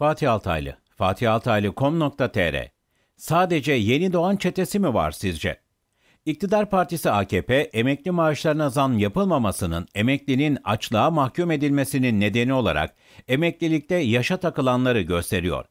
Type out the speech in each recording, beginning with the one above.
Fatih Altaylı, fatihaltaylı.com.tr Sadece yeni doğan çetesi mi var sizce? İktidar Partisi AKP, emekli maaşlarına zam yapılmamasının, emeklinin açlığa mahkum edilmesinin nedeni olarak emeklilikte yaşa takılanları gösteriyor.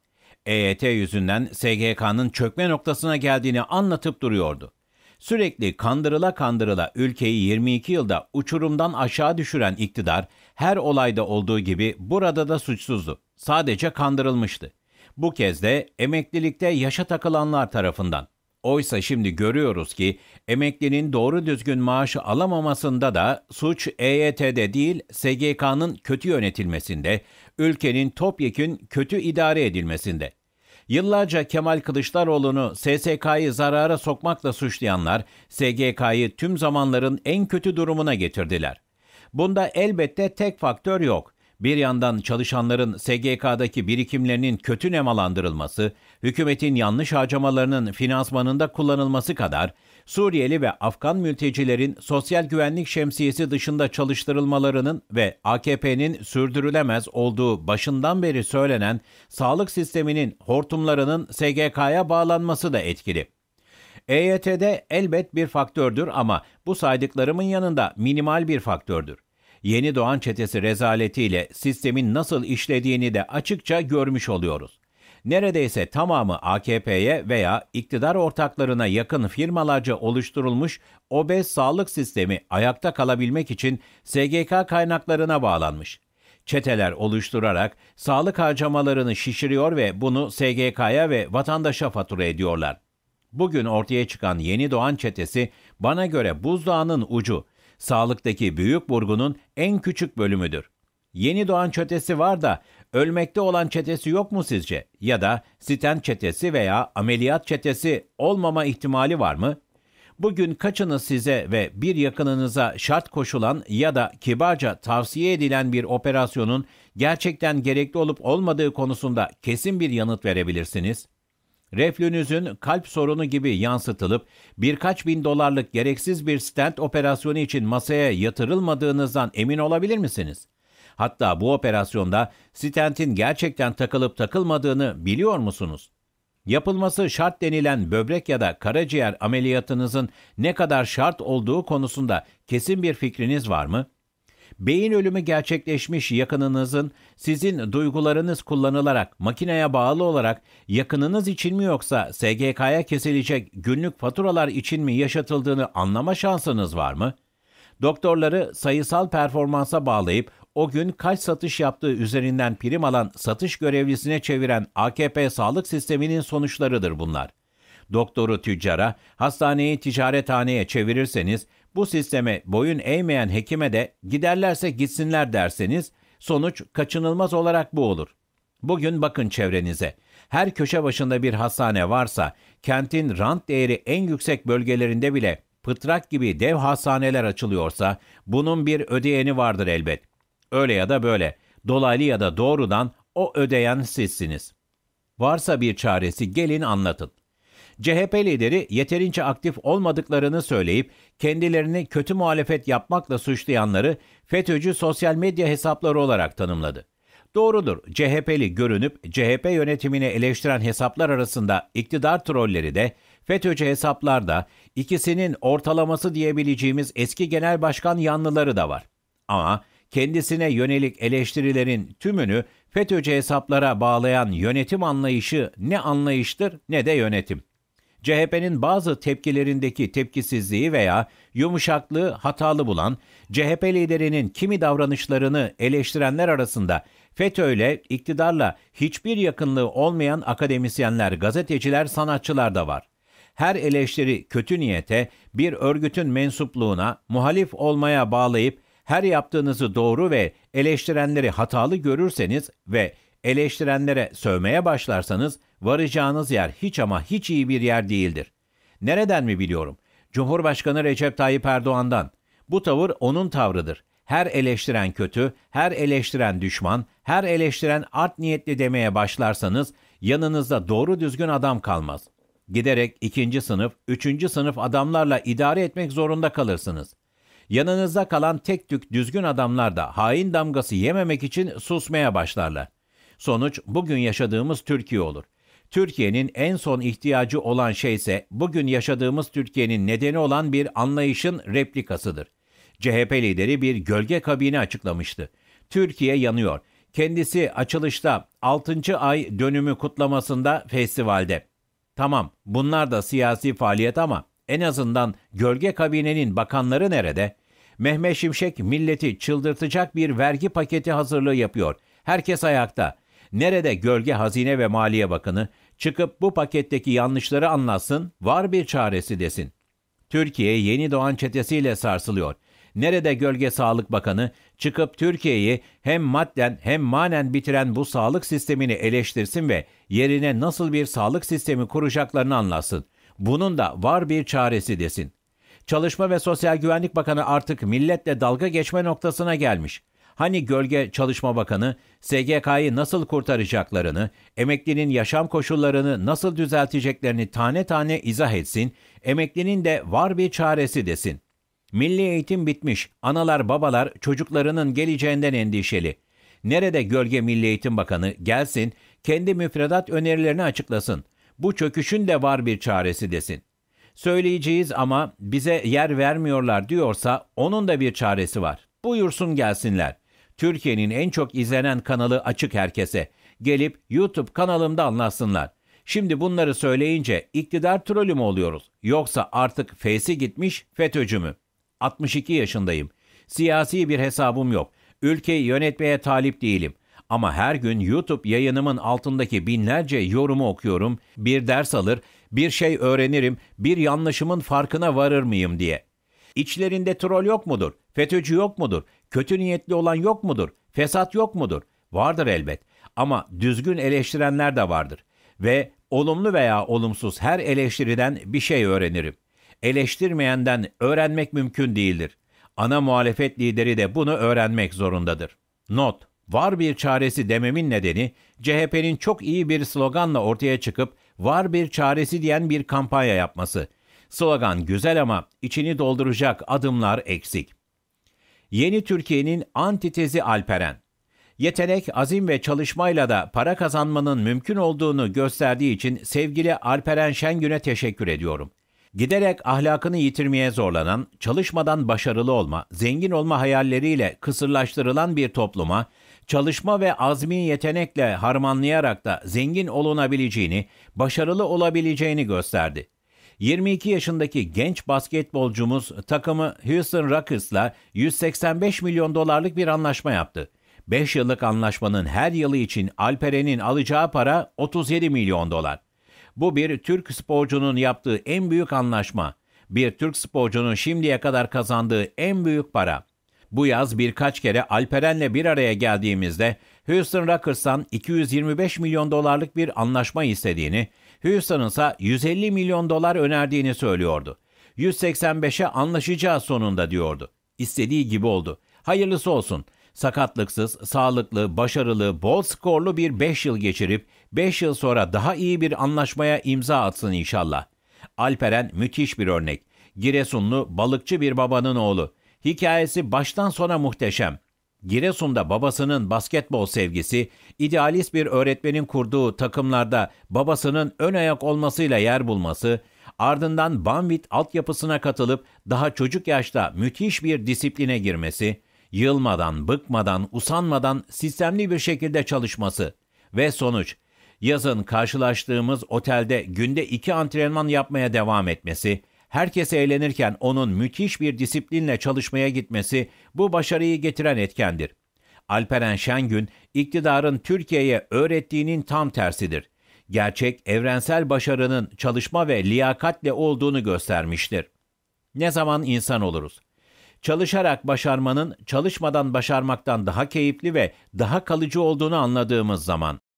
EYT yüzünden SGK'nın çökme noktasına geldiğini anlatıp duruyordu. Sürekli kandırıla kandırıla ülkeyi 22 yılda uçurumdan aşağı düşüren iktidar her olayda olduğu gibi burada da suçsuzdu. Sadece kandırılmıştı. Bu kez de emeklilikte yaşa takılanlar tarafından. Oysa şimdi görüyoruz ki emeklinin doğru düzgün maaşı alamamasında da suç EYT'de değil SGK'nın kötü yönetilmesinde, ülkenin topyekün kötü idare edilmesinde. Yıllarca Kemal Kılıçdaroğlu'nu SSK'yı zarara sokmakla suçlayanlar SGK'yı tüm zamanların en kötü durumuna getirdiler. Bunda elbette tek faktör yok bir yandan çalışanların SGK'daki birikimlerinin kötü nemalandırılması, hükümetin yanlış harcamalarının finansmanında kullanılması kadar Suriyeli ve Afgan mültecilerin sosyal güvenlik şemsiyesi dışında çalıştırılmalarının ve AKP'nin sürdürülemez olduğu başından beri söylenen sağlık sisteminin hortumlarının SGK'ya bağlanması da etkili. EYT'de elbet bir faktördür ama bu saydıklarımın yanında minimal bir faktördür. Yeni Doğan çetesi rezaletiyle sistemin nasıl işlediğini de açıkça görmüş oluyoruz. Neredeyse tamamı AKP'ye veya iktidar ortaklarına yakın firmalarca oluşturulmuş obez sağlık sistemi ayakta kalabilmek için SGK kaynaklarına bağlanmış çeteler oluşturarak sağlık harcamalarını şişiriyor ve bunu SGK'ya ve vatandaşa fatura ediyorlar. Bugün ortaya çıkan yeni doğan çetesi bana göre buzdağının ucu sağlıktaki büyük burgunun en küçük bölümüdür. Yeni doğan çetesi var da ölmekte olan çetesi yok mu sizce? Ya da siten çetesi veya ameliyat çetesi olmama ihtimali var mı? Bugün kaçınız size ve bir yakınınıza şart koşulan ya da kibarca tavsiye edilen bir operasyonun gerçekten gerekli olup olmadığı konusunda kesin bir yanıt verebilirsiniz? Reflünüzün kalp sorunu gibi yansıtılıp birkaç bin dolarlık gereksiz bir stent operasyonu için masaya yatırılmadığınızdan emin olabilir misiniz? Hatta bu operasyonda stentin gerçekten takılıp takılmadığını biliyor musunuz? Yapılması şart denilen böbrek ya da karaciğer ameliyatınızın ne kadar şart olduğu konusunda kesin bir fikriniz var mı?'' Beyin ölümü gerçekleşmiş yakınınızın sizin duygularınız kullanılarak makineye bağlı olarak yakınınız için mi yoksa SGK'ya kesilecek günlük faturalar için mi yaşatıldığını anlama şansınız var mı? Doktorları sayısal performansa bağlayıp o gün kaç satış yaptığı üzerinden prim alan satış görevlisine çeviren AKP sağlık sisteminin sonuçlarıdır bunlar. Doktoru tüccara, hastaneyi ticarethaneye çevirirseniz bu sisteme boyun eğmeyen hekime de giderlerse gitsinler derseniz sonuç kaçınılmaz olarak bu olur. Bugün bakın çevrenize. Her köşe başında bir hastane varsa kentin rant değeri en yüksek bölgelerinde bile pıtrak gibi dev hastaneler açılıyorsa bunun bir ödeyeni vardır elbet. Öyle ya da böyle, dolaylı ya da doğrudan o ödeyen sizsiniz. Varsa bir çaresi gelin anlatın. CHP lideri yeterince aktif olmadıklarını söyleyip kendilerini kötü muhalefet yapmakla suçlayanları FETÖ'cü sosyal medya hesapları olarak tanımladı. Doğrudur, CHP'li görünüp CHP yönetimini eleştiren hesaplar arasında iktidar trolleri de, FETÖ'cü hesaplar da, ikisinin ortalaması diyebileceğimiz eski genel başkan yanlıları da var. Ama kendisine yönelik eleştirilerin tümünü FETÖ'cü hesaplara bağlayan yönetim anlayışı ne anlayıştır ne de yönetim. CHP'nin bazı tepkilerindeki tepkisizliği veya yumuşaklığı hatalı bulan, CHP liderinin kimi davranışlarını eleştirenler arasında FETÖ'yle, iktidarla hiçbir yakınlığı olmayan akademisyenler, gazeteciler, sanatçılar da var. Her eleştiri kötü niyete, bir örgütün mensupluğuna, muhalif olmaya bağlayıp her yaptığınızı doğru ve eleştirenleri hatalı görürseniz ve Eleştirenlere sövmeye başlarsanız varacağınız yer hiç ama hiç iyi bir yer değildir. Nereden mi biliyorum? Cumhurbaşkanı Recep Tayyip Erdoğan'dan. Bu tavır onun tavrıdır. Her eleştiren kötü, her eleştiren düşman, her eleştiren art niyetli demeye başlarsanız yanınızda doğru düzgün adam kalmaz. Giderek ikinci sınıf, üçüncü sınıf adamlarla idare etmek zorunda kalırsınız. Yanınızda kalan tek tük düzgün adamlar da hain damgası yememek için susmaya başlarlar. Sonuç bugün yaşadığımız Türkiye olur. Türkiye'nin en son ihtiyacı olan şey ise bugün yaşadığımız Türkiye'nin nedeni olan bir anlayışın replikasıdır. CHP lideri bir gölge kabini açıklamıştı. Türkiye yanıyor. Kendisi açılışta 6. ay dönümü kutlamasında festivalde. Tamam bunlar da siyasi faaliyet ama en azından gölge kabinenin bakanları nerede? Mehmet Şimşek milleti çıldırtacak bir vergi paketi hazırlığı yapıyor. Herkes ayakta. Nerede Gölge Hazine ve Maliye Bakanı çıkıp bu paketteki yanlışları anlatsın, var bir çaresi desin. Türkiye yeni doğan çetesiyle sarsılıyor. Nerede Gölge Sağlık Bakanı çıkıp Türkiye'yi hem madden hem manen bitiren bu sağlık sistemini eleştirsin ve yerine nasıl bir sağlık sistemi kuracaklarını anlatsın. Bunun da var bir çaresi desin. Çalışma ve Sosyal Güvenlik Bakanı artık milletle dalga geçme noktasına gelmiş. Hani Gölge Çalışma Bakanı SGK'yı nasıl kurtaracaklarını, emeklinin yaşam koşullarını nasıl düzelteceklerini tane tane izah etsin, emeklinin de var bir çaresi desin. Milli eğitim bitmiş, analar babalar çocuklarının geleceğinden endişeli. Nerede Gölge Milli Eğitim Bakanı gelsin, kendi müfredat önerilerini açıklasın. Bu çöküşün de var bir çaresi desin söyleyeceğiz ama bize yer vermiyorlar diyorsa onun da bir çaresi var. Buyursun gelsinler. Türkiye'nin en çok izlenen kanalı açık herkese. Gelip YouTube kanalımda anlatsınlar. Şimdi bunları söyleyince iktidar trolü mü oluyoruz? Yoksa artık F'si gitmiş FETÖ'cü mü? 62 yaşındayım. Siyasi bir hesabım yok. Ülkeyi yönetmeye talip değilim. Ama her gün YouTube yayınımın altındaki binlerce yorumu okuyorum, bir ders alır, bir şey öğrenirim, bir yanlışımın farkına varır mıyım diye. İçlerinde troll yok mudur? FETÖ'cü yok mudur? Kötü niyetli olan yok mudur? Fesat yok mudur? Vardır elbet. Ama düzgün eleştirenler de vardır. Ve olumlu veya olumsuz her eleştiriden bir şey öğrenirim. Eleştirmeyenden öğrenmek mümkün değildir. Ana muhalefet lideri de bunu öğrenmek zorundadır. Not: Var bir çaresi dememin nedeni CHP'nin çok iyi bir sloganla ortaya çıkıp var bir çaresi diyen bir kampanya yapması. Slogan güzel ama içini dolduracak adımlar eksik. Yeni Türkiye'nin antitezi Alperen. Yetenek, azim ve çalışmayla da para kazanmanın mümkün olduğunu gösterdiği için sevgili Alperen Şengün'e teşekkür ediyorum. Giderek ahlakını yitirmeye zorlanan, çalışmadan başarılı olma, zengin olma hayalleriyle kısırlaştırılan bir topluma, çalışma ve azmi yetenekle harmanlayarak da zengin olunabileceğini, başarılı olabileceğini gösterdi. 22 yaşındaki genç basketbolcumuz takımı Houston Rockets'la 185 milyon dolarlık bir anlaşma yaptı. 5 yıllık anlaşmanın her yılı için Alperen'in alacağı para 37 milyon dolar. Bu bir Türk sporcunun yaptığı en büyük anlaşma. Bir Türk sporcunun şimdiye kadar kazandığı en büyük para. Bu yaz birkaç kere Alperen'le bir araya geldiğimizde Houston Rockets'tan 225 milyon dolarlık bir anlaşma istediğini, Houston ise 150 milyon dolar önerdiğini söylüyordu. 185'e anlaşacağı sonunda diyordu. İstediği gibi oldu. Hayırlısı olsun. Sakatlıksız, sağlıklı, başarılı, bol skorlu bir 5 yıl geçirip 5 yıl sonra daha iyi bir anlaşmaya imza atsın inşallah. Alperen müthiş bir örnek. Giresunlu, balıkçı bir babanın oğlu. Hikayesi baştan sona muhteşem. Giresun'da babasının basketbol sevgisi, idealist bir öğretmenin kurduğu takımlarda babasının ön ayak olmasıyla yer bulması, ardından Banvit altyapısına katılıp daha çocuk yaşta müthiş bir disipline girmesi, yılmadan, bıkmadan, usanmadan sistemli bir şekilde çalışması ve sonuç, yazın karşılaştığımız otelde günde iki antrenman yapmaya devam etmesi, herkes eğlenirken onun müthiş bir disiplinle çalışmaya gitmesi bu başarıyı getiren etkendir. Alperen Şengün, iktidarın Türkiye'ye öğrettiğinin tam tersidir. Gerçek evrensel başarının çalışma ve liyakatle olduğunu göstermiştir. Ne zaman insan oluruz? Çalışarak başarmanın çalışmadan başarmaktan daha keyifli ve daha kalıcı olduğunu anladığımız zaman.